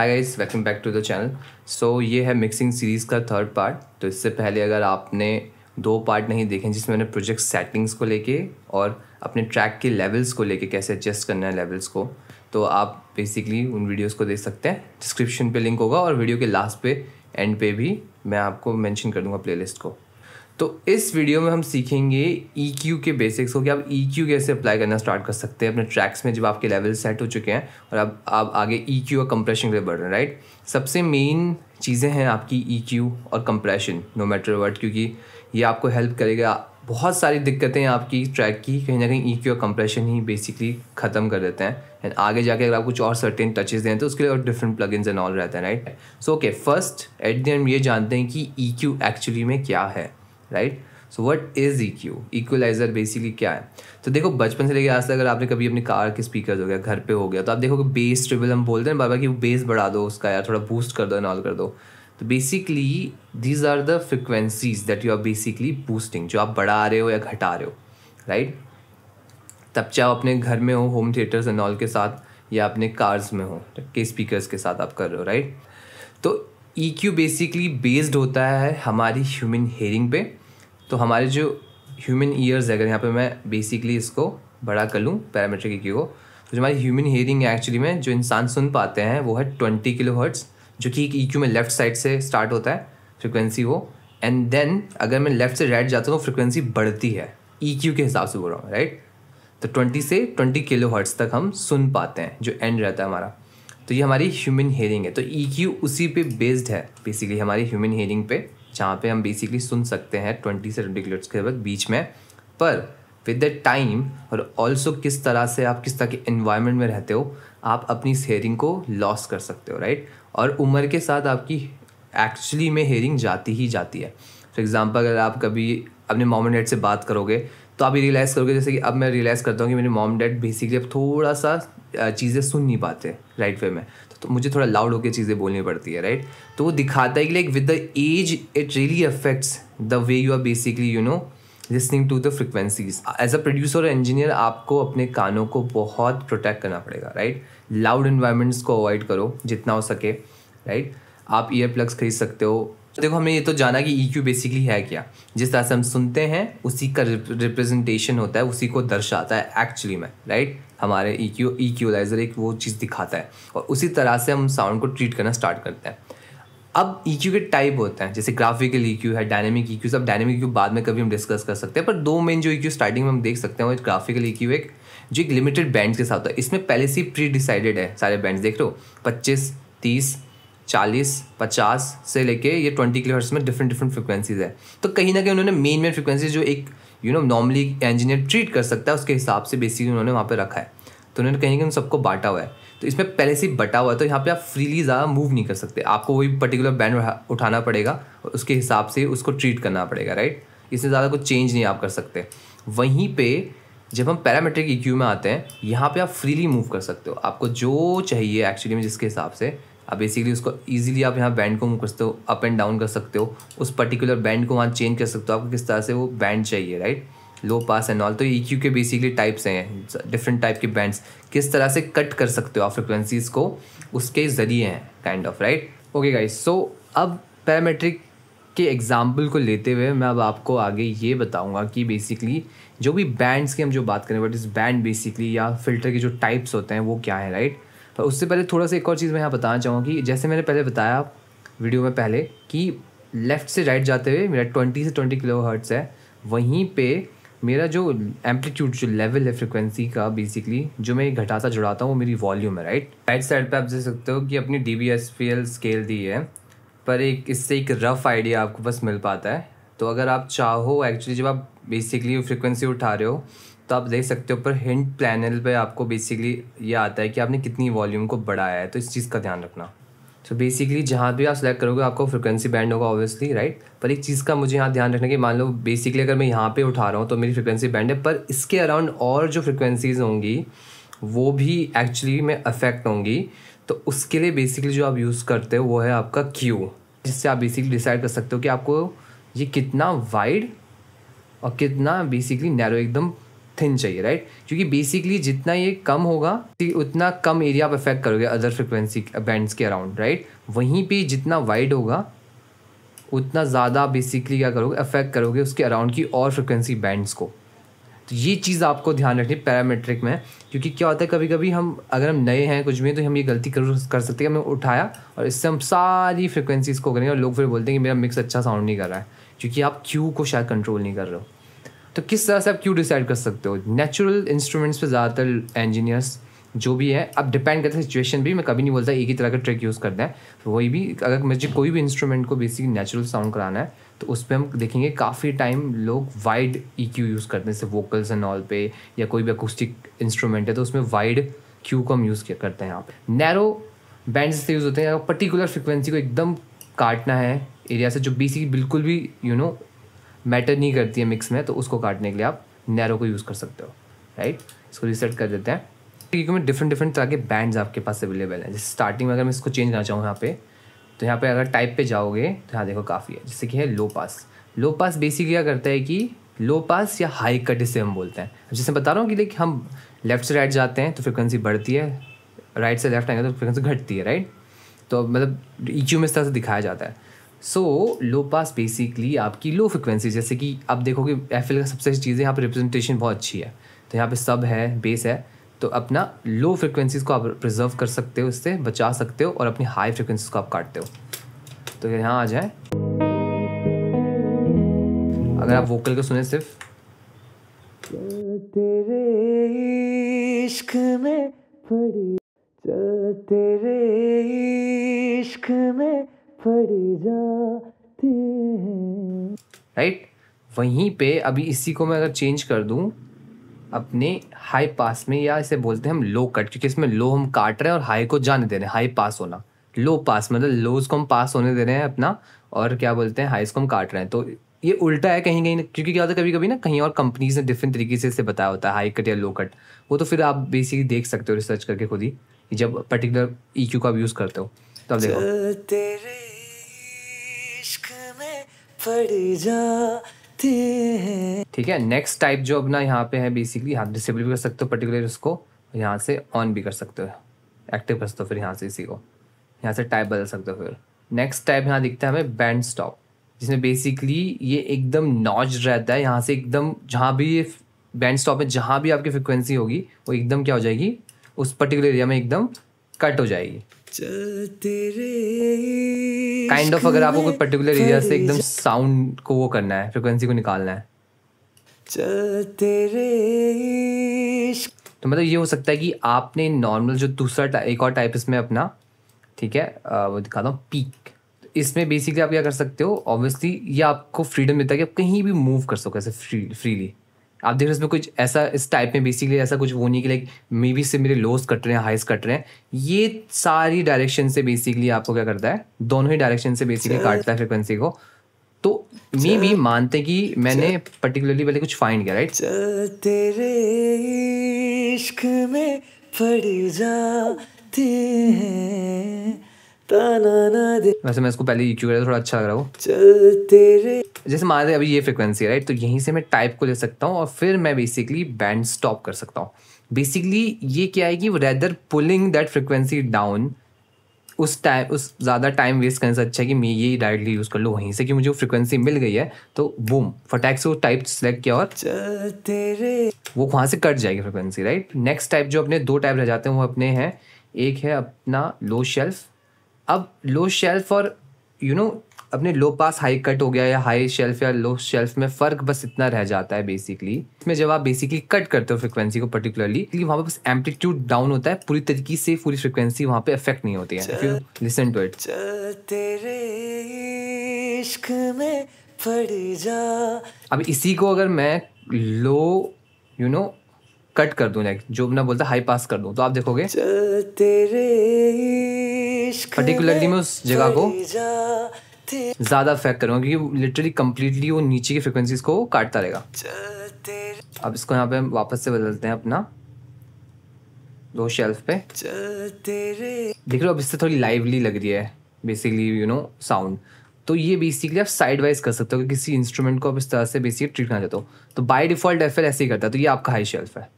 Hi guys welcome back to the channel so ये है mixing series का third part तो इससे पहले अगर आपने दो पार्ट नहीं देखे जिसमें मैंने प्रोजेक्ट सेटिंग्स को लेके और अपने ट्रैक के लेवल्स को लेके कैसे एडजस्ट करना है लेवल्स को तो आप बेसिकली उन वीडियोस को देख सकते हैं डिस्क्रिप्शन पे लिंक होगा और वीडियो के लास्ट पे एंड पे भी मैं आपको मेंशन कर दूंगा प्लेलिस्ट को तो इस वीडियो में हम सीखेंगे ई e क्यू के बेसिक्स को कि आप ई e क्यू कैसे अप्लाई करना स्टार्ट कर सकते हैं अपने ट्रैक्स में जब आपके लेवल सेट हो चुके हैं और अब आप आगे ई e क्यू और कंप्रेशन के लिए बढ़ रहे हैं राइट सबसे मेन चीज़ें हैं आपकी ई क्यू और कंप्रेशन नो मैटर वर्ड क्योंकि ये आपको हेल्प करेगा बहुत सारी दिक्कतें आपकी ट्रैक की कहीं ना कहीं ई क्यू और कंप्रेशन ही बेसिकली ख़त्म कर देते हैं एंड आगे जाके अगर आप कुछ और सर्टेन टचेस दें तो उसके लिए और डिफरेंट प्लग एंड ऑल रहते हैं right so okay first at the end ये जानते हैं कि ई क्यू एक्चुअली में क्या है right so what is E Q equalizer basically क्या है तो देखो बचपन से लेकर आज तक अगर आपने कभी अपनी कार के स्पीकर हो गया घर पे हो गया तो आप देखोगे बेस ट्रिबल हम बोलते हैं बाबा कि वो बेस बढ़ा दो उसका यार थोड़ा बूस्ट कर दो नॉल कर दो तो basically these are the frequencies that you are basically boosting जो आप बढ़ा रहे हो या घटा रहे हो राइट तब चाहे अपने घर में हो होम थिएटर्स एंड ऑल के साथ या अपने कार्स में हो के स्पीकर्स के साथ आप कर रहे हो राइट तो ई क्यू बेसिकली बेस्ड होता है हमारी ह्यूमन हेयरिंग पे तो हमारे जो ह्यूमन ईयर्स है अगर यहाँ पे मैं बेसिकली इसको बड़ा कर लूँ पैरामीट्रिक इक्यू e को तो जो हमारी ह्यूमन हियरिंग है एक्चुअली में जो इंसान सुन पाते हैं वो है ट्वेंटी किलो हर्ट्स जो कि एक ईक्यू e में लेफ्ट साइड से स्टार्ट होता है फ्रिक्वेंसी वो एंड देन अगर मैं लेफ्ट से राइट जाता हूँ तो फ्रिक्वेंसी बढ़ती है ई e क्यू के हिसाब से बोल रहा हूँ राइट तो ट्वेंटी से ट्वेंटी किलो हर्ट्स तक हम सुन पाते हैं जो एंड रहता है हमारा तो ये हमारी ह्यूमन हियरिंग है तो ई क्यू उसी पे बेस्ड है बेसिकली हमारी ह्यूमन हियरिंग पे जहाँ पे हम बेसिकली सुन सकते हैं ट्वेंटी से ट्वेंटी किलोमीटर के वक्त बीच में पर विद द टाइम और ऑल्सो किस तरह से आप किस तरह के इन्वायरमेंट में रहते हो आप अपनी हेयरिंग को लॉस कर सकते हो राइट और उम्र के साथ आपकी एक्चुअली में हेयरिंग जाती ही जाती है फॉर एग्ज़ाम्पल अगर आप कभी अपने मॉम एंड डैड से बात करोगे तो आप ये रियलाइज़ करोगे जैसे कि अब मैं रियलाइज़ करता हूँ कि मेरे मॉम डैड बेसिकली अब थोड़ा सा चीज़ें सुन नहीं पाते राइट वे में तो मुझे थोड़ा लाउड होकर चीज़ें बोलनी पड़ती है राइट तो वो दिखाता है कि like with the age it really affects the way you are basically you know listening to the frequencies as a producer engineer आपको अपने कानों को बहुत प्रोटेक्ट करना पड़ेगा राइट लाउड इन्वायरमेंट्स को अवॉइड करो जितना हो सके राइट आप ईयर प्लग्स खरीद सकते हो देखो हमें ये तो जाना कि ई e बेसिकली है क्या जिस तरह से हम सुनते हैं उसी का रिप्रेजेंटेशन होता है उसी को दर्शाता है एक्चुअली में राइट हमारे ई क्यू क्यूलाइज़र एक वो चीज़ दिखाता है और उसी तरह से हम साउंड को ट्रीट करना स्टार्ट करते हैं अब ई e के टाइप होते हैं जैसे ग्राफिकल ई e है डायनेमिक ई e सब डायनेमिक ई बाद में कभी हम डिस्कस कर सकते हैं पर दो मेन जो ई स्टार्टिंग में हम देख सकते हैं वो एक ग्राफिकल ई एक जो एक लिमिटेड बैंड के साथ होता है इसमें पहले से ही प्री डिसाइडेड है सारे बैंड देख लो पच्चीस तीस चालीस पचास से लेके ये ट्वेंटी किलोहर्ट्स में डिफरेंट डिफरेंट फ्रिक्वेंसीज है तो कहीं ना कहीं उन्होंने मेन मेन फ्रिक्वेंसी जो एक you know normally engineer treat कर सकता है उसके हिसाब से बेसिकली उन्होंने वहाँ पर रखा है तो उन्होंने कहीं उन सबको बांटा हुआ है तो इसमें पहले से ही बटा हुआ है तो यहाँ पे आप फ्रीली ज़्यादा मूव नहीं कर सकते आपको वही पर्टिकुलर बैंड उठाना पड़ेगा और उसके हिसाब से उसको ट्रीट करना पड़ेगा राइट इसमें ज़्यादा कुछ चेंज नहीं आप कर सकते वहीं पे जब हम पैरामेट्रिक ई में आते हैं यहाँ पे आप फ्रीली मूव कर सकते हो आपको जो चाहिए एक्चुअली में जिसके हिसाब से अब बेसिकली उसको ईजिली आप यहाँ बैंड को मूव कर सकते हो अप एंड डाउन कर सकते हो उस पर्टिकुलर बैंड को वहाँ चेंज कर सकते हो आपको किस तरह से वो बैंड चाहिए right low pass and all तो ई के बेसिकली टाइप्स हैं डिफरेंट टाइप के बैंड्स किस तरह से कट कर सकते हो आप फ्रिक्वेंसीज को उसके ज़रिए हैं kind of right okay guys so अब पैरामेट्रिक के एग्ज़ाम्पल को लेते हुए मैं अब आपको आगे ये बताऊँगा कि बेसिकली जो भी बैंड्स की हम जो बात करें बट इस बैंड बेसिकली या फिल्टर के जो टाइप्स होते हैं वो क्या है राइट right? पर उससे पहले थोड़ा सा एक और चीज़ मैं यहाँ बताना चाहूँगा कि जैसे मैंने पहले बताया वीडियो में पहले कि लेफ़्ट से राइट जाते हुए मेरा ट्वेंटी से ट्वेंटी किलो हर्ट्स है वहीं पे मेरा जो एम्पलीट्यूड जो लेवल है फ्रिक्वेंसी का बेसिकली जो मैं घटाता जुड़ाता हूँ वो मेरी वॉल्यूम है राइट राइट साइड पे आप देख सकते हो कि अपनी D B S P L scale दी है पर एक इससे एक रफ़ आइडिया आपको बस मिल पाता है तो अगर आप चाहो एक्चुअली जब आप बेसिकली फ्रिक्वेंसी उठा रहे हो तो आप देख सकते हो पर हिंट प्लानल पे आपको बेसिकली ये आता है कि आपने कितनी वॉल्यूम को बढ़ाया है तो इस चीज़ का ध्यान रखना तो बेसिकली जहाँ भी आप सेलेक्ट करोगे आपको फ्रिक्वेंसी बैंड होगा ऑब्वियसली राइट पर एक चीज़ का मुझे यहाँ ध्यान रखना कि मान लो बेसिकली अगर मैं यहाँ पे उठा रहा हूँ तो मेरी फ्रिक्वेंसी बैंड है पर इसके अराउंड और जो फ्रिक्वेंसीज होंगी वो भी एक्चुअली में अफेक्ट होंगी तो उसके लिए बेसिकली जो आप यूज़ करते हो वो है आपका क्यू जिससे आप बेसिकली डिसाइड कर सकते हो कि आपको ये कितना वाइड और कितना बेसिकली नैरो एकदम थिन चाहिए राइट क्योंकि बेसिकली जितना ये कम होगा उतना कम एरिया आप इफेक्ट करोगे अदर फ्रिक्वेंसी बैंड्स के अराउंड राइट वहीं पे जितना वाइड होगा उतना ज़्यादा बेसिकली क्या करोगे अफेक्ट करोगे उसके अराउंड की और फ्रिक्वेंसी बैंड्स को तो ये चीज़ आपको ध्यान रखनी पैरामेट्रिक में क्योंकि क्या होता है कभी कभी हम अगर हम नए हैं कुछ भी तो हम ये गलती कर कर सकते हैं हमने उठाया और इससे हम सारी फ्रिक्वेंसीज़ को करेंगे और लोग फिर बोलते हैं कि मेरा मिक्स अच्छा साउंड नहीं कर रहा है क्योंकि आप क्यू को शायद कंट्रोल नहीं कर रहे हो तो किस तरह से आप क्यों डिसाइड कर सकते हो नेचुरल इंस्ट्रूमेंट्स पे ज़्यादातर इंजीनियर्स जो भी है अब डिपेंड करता है सिचुएशन भी मैं कभी नहीं बोलता एक ही तरह का ट्रिक यूज़ करते हैं तो वही भी अगर मुझे कोई भी इंस्ट्रूमेंट को बेसिक नेचुरल साउंड कराना है तो उस पर हम देखेंगे काफ़ी टाइम लोग वाइड ई क्यू यूज़ करते हैं जैसे वोकल्स एंड ऑल पे या कोई भी अकोस्टिक इंस्ट्रूमेंट है तो उसमें वाइड क्यू को हम यूज़ किया करते हैं आप नैरो बैंड से यूज़ होते हैं पर्टिकुलर फ्रिक्वेंसी को एकदम काटना है एरिया से जो बेसिक बिल्कुल भी you you know know, matter नहीं करती है मिक्स में तो उसको काटने के लिए आप नैरो को यूज़ कर सकते हो राइट इसको रिसेट कर देते हैं क्योंकि मैं डिफरेंट डिफरेंट तरह के बैंड्स आपके पास अवेलेबल हैं जैसे स्टार्टिंग में अगर मैं इसको चेंज करना चाहूँ यहाँ पे तो यहाँ पे अगर टाइप पे जाओगे तो यहाँ देखो काफ़ी है जैसे कि है लो पास लो पास बेसिक क्या करता है कि लो पास या हाई कट इसे हम बोलते हैं जैसे बता रहा हूँ कि देखिए हम लेफ्ट से राइट जाते हैं तो फ्रिक्वेंसी बढ़ती है राइट से लेफ्ट आएंगे तो फ्रिक्वेंसी घटती है राइट तो मतलब ई में इस तरह से दिखाया जाता है सो लो पास बेसिकली आपकी लो फ्रिक्वेंसी जैसे कि आप देखोगे एफ का सबसे अच्छी चीज़ है यहाँ पर रिप्रेजेंटेशन बहुत अच्छी है तो यहाँ पे सब है बेस है तो अपना लो फ्रिक्वेंसीज़ को आप प्रिजर्व कर सकते हो उससे बचा सकते हो और अपनी हाई फ्रिक्वेंसीज को आप काटते हो तो यहाँ आ जाए अगर आप वोकल को सुने सिर्फ तेरे इश्क में पड़ी तेरे इश्क में फट जाते हैं राइट वहीं पे अभी इसी को मैं अगर चेंज कर दूं अपने हाई पास में या इसे बोलते हैं हम लो कट क्योंकि इसमें लो हम काट रहे हैं और हाई को जाने दे रहे हैं हाई पास होना लो पास मतलब लोज को हम पास होने दे रहे हैं अपना और क्या बोलते हैं हाइस को हम काट रहे हैं तो ये उल्टा है कहीं कहीं क्योंकि क्या होता है कभी कभी ना कहीं और कंपनीज ने डिफरेंट तरीके से इसे बताया होता है हाई कट या लो कट वो तो फिर आप बेसिकली देख सकते हो रिसर्च करके खुद ही जब पर्टिकुलर ई का यूज़ करते हो तब देखो तेरे इश्क में पड़ जाते हैं ठीक है नेक्स्ट टाइप जो अपना यहाँ पे है बेसिकली आप डिसेबल भी कर सकते हो पर्टिकुलर उसको यहाँ से ऑन भी कर सकते हो एक्टिव कर सकते हो फिर यहाँ से इसी को यहाँ से टाइप बदल सकते हो फिर नेक्स्ट टाइप यहाँ दिखता है हमें बैंड स्टॉप जिसमें बेसिकली ये एकदम नॉज रहता है यहाँ से एकदम जहाँ भी ये बैंड स्टॉप में जहाँ भी आपकी फ्रिक्वेंसी होगी वो एकदम क्या हो जाएगी उस पर्टिकुलर एरिया में एकदम कट हो जाएगी काइंड ऑफ अगर आपको कोई पर्टिकुलर एरिया से एकदम साउंड को वो करना है फ्रिक्वेंसी को निकालना है तो मतलब ये हो सकता है कि आपने नॉर्मल जो दूसरा एक और टाइप इसमें अपना ठीक है आ, वो दिखाता हूँ पीक इसमें बेसिकली आप क्या कर सकते हो ऑब्वियसली ये आपको फ्रीडम देता है कि आप कहीं भी मूव कर सको ऐसे फ्री फ्रीली आप देख रहे हो इसमें कुछ ऐसा इस टाइप में बेसिकली ऐसा कुछ वो नहीं कि लाइक मे बी से मेरे लोस कट रहे हैं हाइस कट रहे हैं ये सारी डायरेक्शन से बेसिकली आपको क्या करता है दोनों ही डायरेक्शन से बेसिकली काटता है फ्रिक्वेंसी को तो मे बी मानते कि मैंने पर्टिकुलरली पहले कुछ फाइंड किया राइट तेरे इश्क में पड़ जाते हैं वैसे मैं इसको पहले यू कर थोड़ा अच्छा लग रहा हूँ जैसे मान रहे अभी ये फ्रिक्वेंसी राइट तो यहीं से मैं टाइप को ले सकता हूँ और फिर मैं बेसिकली बैंड स्टॉप कर सकता हूँ बेसिकली ये क्या है कि rather pulling that frequency down उस टाइम उस ज़्यादा टाइम वेस्ट करने से अच्छा है कि मैं ये डायरेक्टली यूज़ कर लूँ वहीं से कि मुझे वो फ्रिक्वेंसी मिल गई है तो बूम फटैक से वो टाइप सेलेक्ट किया और वो वहाँ से कट जाएगी फ्रिक्वेंसी राइट नेक्स्ट टाइप जो अपने दो टाइप रह जाते हैं वो अपने हैं एक है अपना लो शेल्फ अब लो शेल्फ और यू नो अपने लो पास हाई कट हो गया या हाई शेल्फ या लो शेल्फ में फ़र्क बस इतना रह जाता है बेसिकली इसमें जब आप बेसिकली कट करते हो फ्रिक्वेंसी को पर्टिकुलरली क्योंकि वहाँ पे बस एम्पलीट्यूड डाउन होता है पूरी तरीके से पूरी फ्रिक्वेंसी वहाँ पे अफेक्ट नहीं होती है लिसन टू इट इश्क में पड़ जा अब इसी को अगर मैं लो यू नो कट कर दूं लाइक जो अपना बोलता हाई पास कर दूं तो आप देखोगे तेरे पर्टिकुलरली मैं उस जगह को ज़्यादा अफेक्ट करूंगा क्योंकि लिटरली कम्प्लीटली वो नीचे की फ्रिक्वेंसीज को काटता रहेगा अब इसको यहाँ पे वापस से बदलते हैं अपना दो शेल्फ पे देख लो अब इससे थोड़ी लाइवली लग रही है बेसिकली यू नो साउंड तो ये बेसिकली आप साइड वाइज कर सकते हो कि किसी इंस्ट्रूमेंट को आप इस तरह से बेसिकली ट्रीट करना चाहते हो तो बाय डिफॉल्ट एफ ऐसे ही करता है तो ये आपका हाई शेल्फ है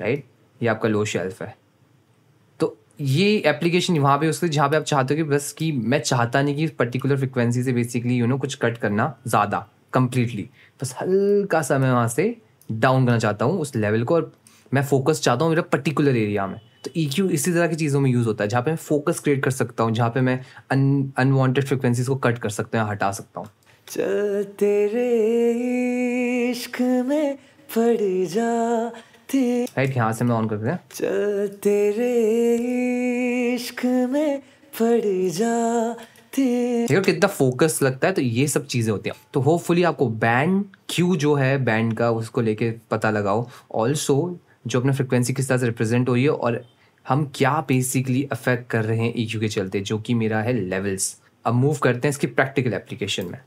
राइट ये आपका लो शेल्फ है ये एप्लीकेशन वहाँ पे उसके जहाँ पे आप चाहते हो कि बस कि मैं चाहता नहीं कि पर्टिकुलर फ्रिक्वेंसी से बेसिकली यू नो कुछ कट करना ज़्यादा कम्प्लीटली बस हल्का सा मैं वहाँ से डाउन करना चाहता हूँ उस लेवल को और मैं फोकस चाहता हूँ मेरा पर्टिकुलर एरिया में तो ई e क्यू इसी तरह की चीज़ों में यूज़ होता है जहाँ पे मैं फोकस क्रिएट कर सकता हूँ जहाँ पे मैं अनवॉन्टेड फ्रिक्वेंसीज को कट कर सकता हूँ या हटा सकता हूँ चल तेरे इश्क में पड़ जा थे राइट यहाँ से मैं ऑन कर दिया चल तेरे इश्क में पड़ जा देखो कितना फोकस लगता है तो ये सब चीज़ें होती हैं तो होपफुली आपको बैंड क्यू जो है बैंड का उसको लेके पता लगाओ ऑल्सो जो अपने फ्रिक्वेंसी किस तरह से रिप्रेजेंट हो रही है और हम क्या बेसिकली अफेक्ट कर रहे हैं ई के चलते जो कि मेरा है लेवल्स अब मूव करते हैं इसकी प्रैक्टिकल एप्लीकेशन में